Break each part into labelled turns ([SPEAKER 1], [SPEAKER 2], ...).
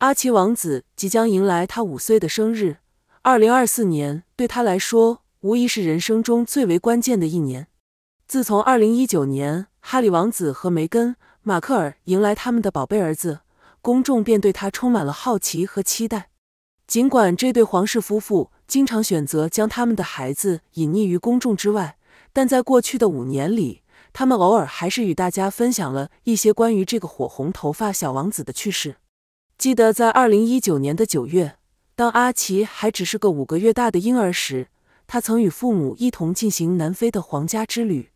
[SPEAKER 1] 阿奇王子即将迎来他五岁的生日，二零二四年对他来说无疑是人生中最为关键的一年。自从二零一九年，哈里王子和梅根·马克尔迎来他们的宝贝儿子，公众便对他充满了好奇和期待。尽管这对皇室夫妇经常选择将他们的孩子隐匿于公众之外，但在过去的五年里，他们偶尔还是与大家分享了一些关于这个火红头发小王子的趣事。记得在二零一九年的九月，当阿奇还只是个五个月大的婴儿时，他曾与父母一同进行南非的皇家之旅。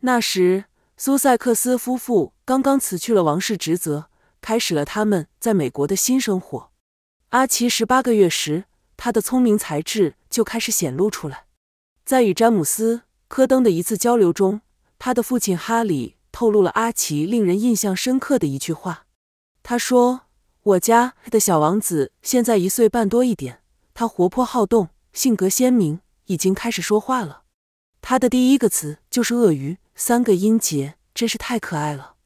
[SPEAKER 1] 那时，苏塞克斯夫妇刚刚辞去了王室职责，开始了他们在美国的新生活。阿奇十八个月时，他的聪明才智就开始显露出来。在与詹姆斯·科登的一次交流中，他的父亲哈里透露了阿奇令人印象深刻的一句话：“他说。”我家的小王子现在一岁半多一点，他活泼好动，性格鲜明，已经开始说话了。他的第一个词就是“鳄鱼”，三个音节，真是太可爱了。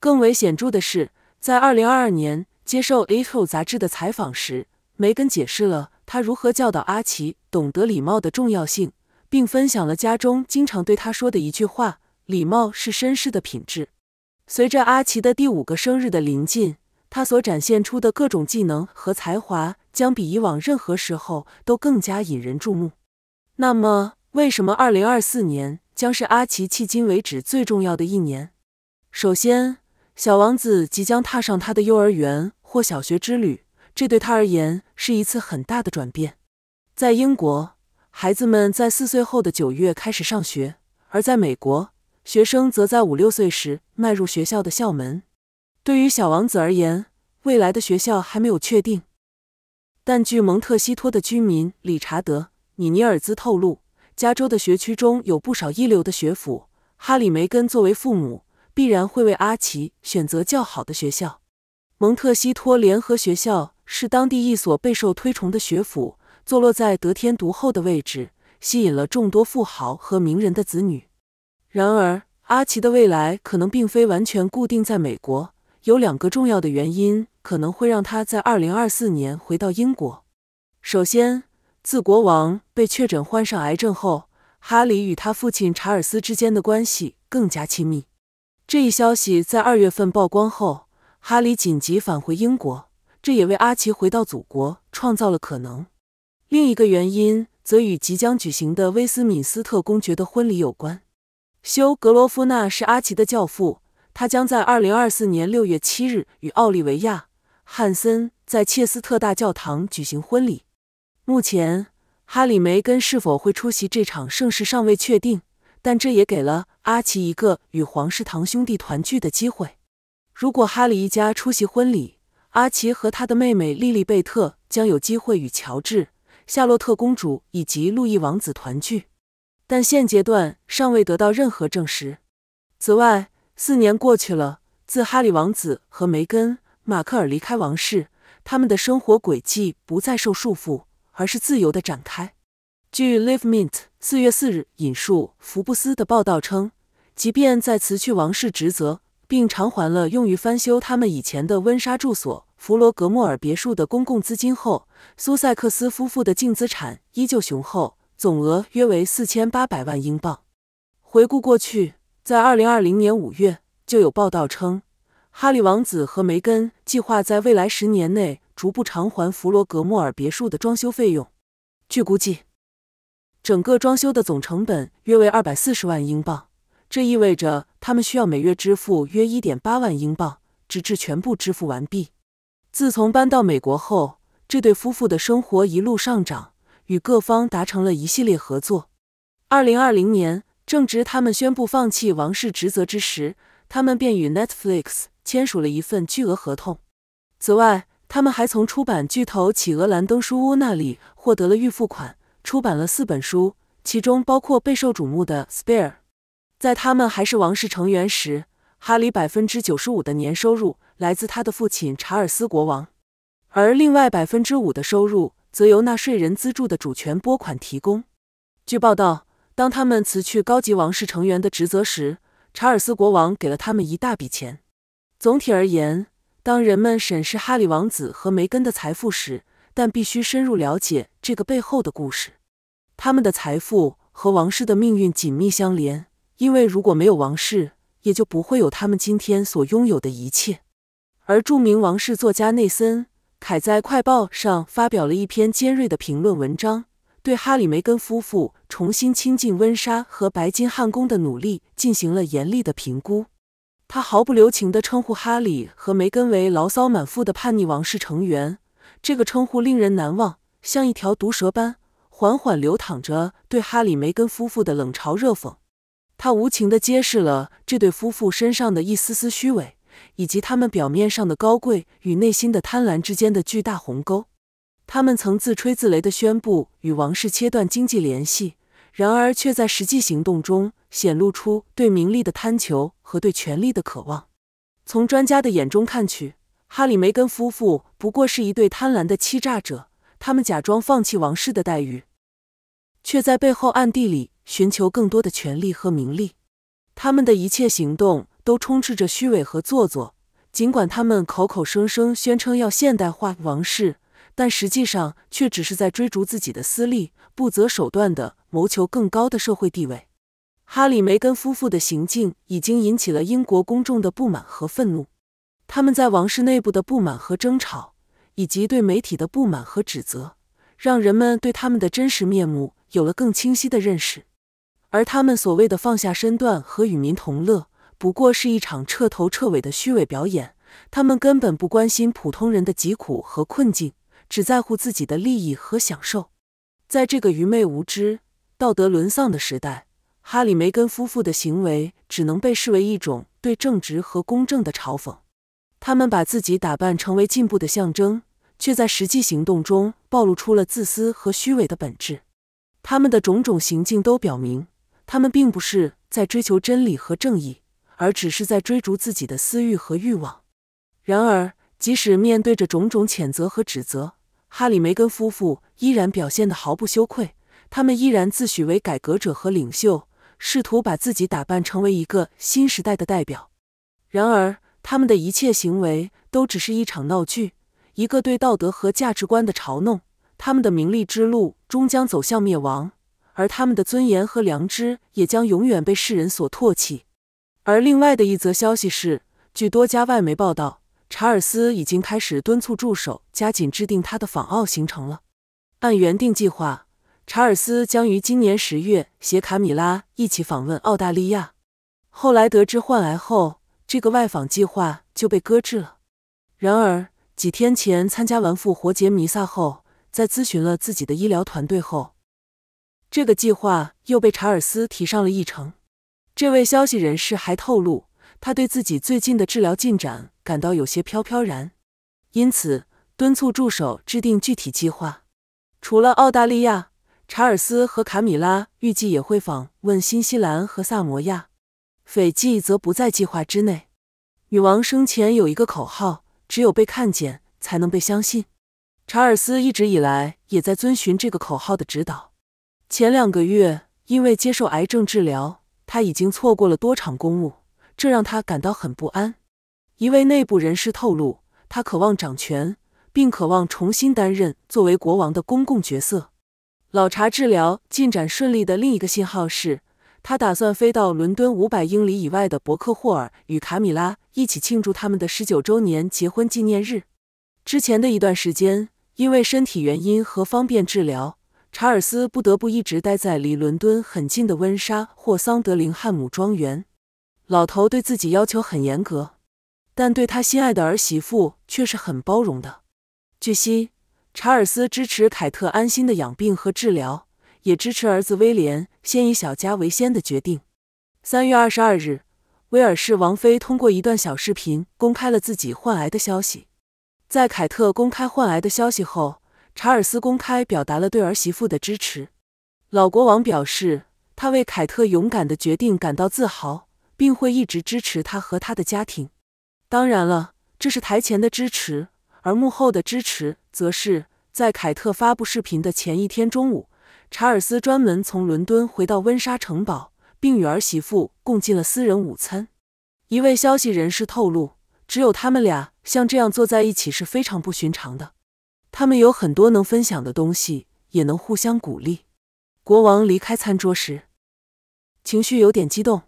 [SPEAKER 1] 更为显著的是，在2022年接受《People》杂志的采访时，梅根解释了他如何教导阿奇懂得礼貌的重要性，并分享了家中经常对他说的一句话：“礼貌是绅士的品质。”随着阿奇的第五个生日的临近。他所展现出的各种技能和才华将比以往任何时候都更加引人注目。那么，为什么二零二四年将是阿奇迄今为止最重要的一年？首先，小王子即将踏上他的幼儿园或小学之旅，这对他而言是一次很大的转变。在英国，孩子们在四岁后的九月开始上学；而在美国，学生则在五六岁时迈入学校的校门。对于小王子而言，未来的学校还没有确定。但据蒙特西托的居民理查德·米尼尔兹透露，加州的学区中有不少一流的学府。哈里梅根作为父母，必然会为阿奇选择较好的学校。蒙特西托联合学校是当地一所备受推崇的学府，坐落在得天独厚的位置，吸引了众多富豪和名人的子女。然而，阿奇的未来可能并非完全固定在美国。有两个重要的原因可能会让他在二零二四年回到英国。首先，自国王被确诊患上癌症后，哈里与他父亲查尔斯之间的关系更加亲密。这一消息在二月份曝光后，哈里紧急返回英国，这也为阿奇回到祖国创造了可能。另一个原因则与即将举行的威斯敏斯特公爵的婚礼有关。休·格罗夫纳是阿奇的教父。他将在二零二四年六月七日与奥利维亚·汉森在切斯特大教堂举行婚礼。目前，哈里梅根是否会出席这场盛事尚未确定，但这也给了阿奇一个与皇室堂兄弟团聚的机会。如果哈里一家出席婚礼，阿奇和他的妹妹莉莉贝特将有机会与乔治、夏洛特公主以及路易王子团聚，但现阶段尚未得到任何证实。此外，四年过去了，自哈里王子和梅根·马克尔离开王室，他们的生活轨迹不再受束缚，而是自由的展开。据《Live Mint》四月四日引述福布斯的报道称，即便在辞去王室职责，并偿还了用于翻修他们以前的温莎住所弗罗格莫尔别墅的公共资金后，苏塞克斯夫妇的净资产依旧雄厚，总额约为四千八百万英镑。回顾过去。在二零二零年五月，就有报道称，哈利王子和梅根计划在未来十年内逐步偿还弗罗格莫尔别墅的装修费用。据估计，整个装修的总成本约为二百四十万英镑，这意味着他们需要每月支付约一点八万英镑，直至全部支付完毕。自从搬到美国后，这对夫妇的生活一路上涨，与各方达成了一系列合作。二零二零年。正值他们宣布放弃王室职责之时，他们便与 Netflix 签署了一份巨额合同。此外，他们还从出版巨头企鹅兰登书屋那里获得了预付款，出版了四本书，其中包括备受瞩目的《Spare》。在他们还是王室成员时，哈里百分之九十五的年收入来自他的父亲查尔斯国王，而另外百分之五的收入则由纳税人资助的主权拨款提供。据报道。当他们辞去高级王室成员的职责时，查尔斯国王给了他们一大笔钱。总体而言，当人们审视哈里王子和梅根的财富时，但必须深入了解这个背后的故事。他们的财富和王室的命运紧密相连，因为如果没有王室，也就不会有他们今天所拥有的一切。而著名王室作家内森·凯在《快报》上发表了一篇尖锐的评论文章。对哈里·梅根夫妇重新亲近温莎和白金汉宫的努力进行了严厉的评估，他毫不留情地称呼哈里和梅根为“牢骚满腹的叛逆王室成员”。这个称呼令人难忘，像一条毒蛇般缓缓流淌着对哈里·梅根夫妇的冷嘲热讽。他无情地揭示了这对夫妇身上的一丝丝虚伪，以及他们表面上的高贵与内心的贪婪之间的巨大鸿沟。他们曾自吹自擂的宣布与王室切断经济联系，然而却在实际行动中显露出对名利的贪求和对权力的渴望。从专家的眼中看去，哈里梅根夫妇不过是一对贪婪的欺诈者。他们假装放弃王室的待遇，却在背后暗地里寻求更多的权力和名利。他们的一切行动都充斥着虚伪和做作，尽管他们口口声声宣称要现代化王室。但实际上却只是在追逐自己的私利，不择手段的谋求更高的社会地位。哈里梅根夫妇的行径已经引起了英国公众的不满和愤怒。他们在王室内部的不满和争吵，以及对媒体的不满和指责，让人们对他们的真实面目有了更清晰的认识。而他们所谓的放下身段和与民同乐，不过是一场彻头彻尾的虚伪表演。他们根本不关心普通人的疾苦和困境。只在乎自己的利益和享受，在这个愚昧无知、道德沦丧的时代，哈里·梅根夫妇的行为只能被视为一种对正直和公正的嘲讽。他们把自己打扮成为进步的象征，却在实际行动中暴露出了自私和虚伪的本质。他们的种种行径都表明，他们并不是在追求真理和正义，而只是在追逐自己的私欲和欲望。然而，即使面对着种种谴责和指责，哈里·梅根夫妇依然表现得毫不羞愧，他们依然自诩为改革者和领袖，试图把自己打扮成为一个新时代的代表。然而，他们的一切行为都只是一场闹剧，一个对道德和价值观的嘲弄。他们的名利之路终将走向灭亡，而他们的尊严和良知也将永远被世人所唾弃。而另外的一则消息是，据多家外媒报道。查尔斯已经开始敦促助手加紧制定他的访澳行程了。按原定计划，查尔斯将于今年十月携卡米拉一起访问澳大利亚。后来得知患癌后，这个外访计划就被搁置了。然而，几天前参加完复活节弥撒后，在咨询了自己的医疗团队后，这个计划又被查尔斯提上了议程。这位消息人士还透露。他对自己最近的治疗进展感到有些飘飘然，因此敦促助手制定具体计划。除了澳大利亚，查尔斯和卡米拉预计也会访问新西兰和萨摩亚，斐济则不在计划之内。女王生前有一个口号：只有被看见，才能被相信。查尔斯一直以来也在遵循这个口号的指导。前两个月，因为接受癌症治疗，他已经错过了多场公务。这让他感到很不安。一位内部人士透露，他渴望掌权，并渴望重新担任作为国王的公共角色。老查治疗进展顺利的另一个信号是，他打算飞到伦敦五百英里以外的伯克霍尔，与卡米拉一起庆祝他们的十九周年结婚纪念日。之前的一段时间，因为身体原因和方便治疗，查尔斯不得不一直待在离伦敦很近的温莎或桑德林汉姆庄园。老头对自己要求很严格，但对他心爱的儿媳妇却是很包容的。据悉，查尔斯支持凯特安心的养病和治疗，也支持儿子威廉先以小家为先的决定。三月二十二日，威尔士王妃通过一段小视频公开了自己患癌的消息。在凯特公开患癌的消息后，查尔斯公开表达了对儿媳妇的支持。老国王表示，他为凯特勇敢的决定感到自豪。并会一直支持他和他的家庭。当然了，这是台前的支持，而幕后的支持则是在凯特发布视频的前一天中午，查尔斯专门从伦敦回到温莎城堡，并与儿媳妇共进了私人午餐。一位消息人士透露，只有他们俩像这样坐在一起是非常不寻常的。他们有很多能分享的东西，也能互相鼓励。国王离开餐桌时，情绪有点激动。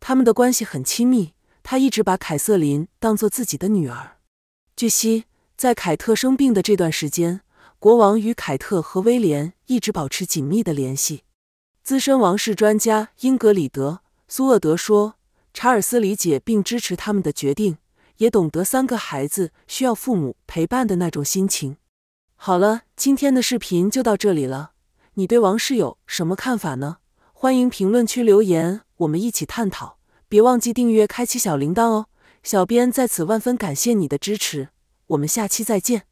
[SPEAKER 1] 他们的关系很亲密，他一直把凯瑟琳当做自己的女儿。据悉，在凯特生病的这段时间，国王与凯特和威廉一直保持紧密的联系。资深王室专家英格里德·苏厄德说：“查尔斯理解并支持他们的决定，也懂得三个孩子需要父母陪伴的那种心情。”好了，今天的视频就到这里了。你对王室有什么看法呢？欢迎评论区留言。我们一起探讨，别忘记订阅、开启小铃铛哦！小编在此万分感谢你的支持，我们下期再见。